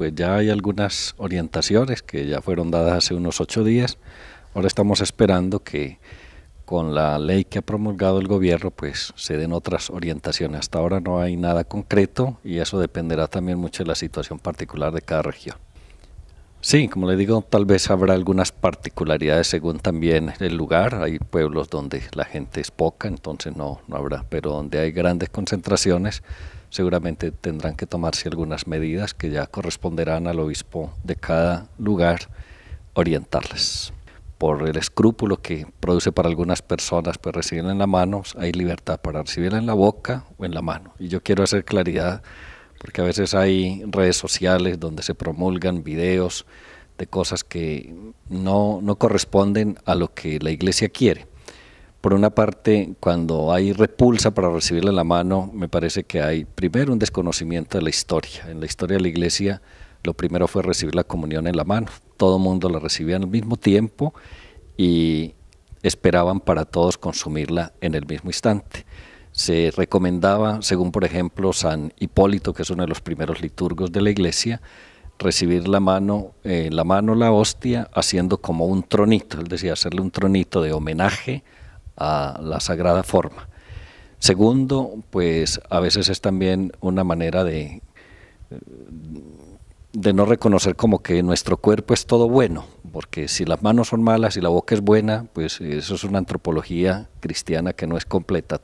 pues ya hay algunas orientaciones que ya fueron dadas hace unos ocho días. Ahora estamos esperando que con la ley que ha promulgado el gobierno pues se den otras orientaciones. Hasta ahora no hay nada concreto y eso dependerá también mucho de la situación particular de cada región. Sí, como le digo, tal vez habrá algunas particularidades según también el lugar. Hay pueblos donde la gente es poca, entonces no, no habrá, pero donde hay grandes concentraciones seguramente tendrán que tomarse algunas medidas que ya corresponderán al obispo de cada lugar orientarles. Por el escrúpulo que produce para algunas personas, pues recibir en la mano, hay libertad para recibir en la boca o en la mano. Y yo quiero hacer claridad porque a veces hay redes sociales donde se promulgan videos de cosas que no, corresponden a lo que la iglesia quiere. Por una parte, cuando hay repulsa para recibirla en la mano, me parece que hay primero un desconocimiento de la historia. En la historia de la iglesia lo primero fue recibir la comunión en la mano. Todo el mundo la recibía al mismo tiempo y esperaban para todos consumirla en el mismo instante se recomendaba, según por ejemplo San Hipólito, que es uno de los primeros liturgos de la iglesia, recibir la mano, eh, la mano, la hostia, haciendo como un tronito, él decía, hacerle un tronito de homenaje a la sagrada forma. Segundo, pues a veces es también una manera de, de no reconocer como que nuestro cuerpo es todo bueno, porque si las manos son malas y la boca es buena, pues eso es una antropología cristiana que no es completa.